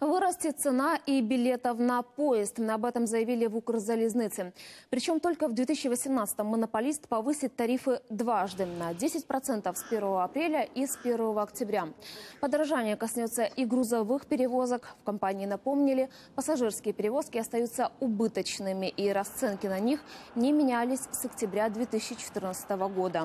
Вырастет цена и билетов на поезд. Об этом заявили в Укрзалезнице. Причем только в 2018-м монополист повысит тарифы дважды на 10% с 1 апреля и с 1 октября. Подорожание коснется и грузовых перевозок. В компании напомнили, пассажирские перевозки остаются убыточными и расценки на них не менялись с октября 2014 года.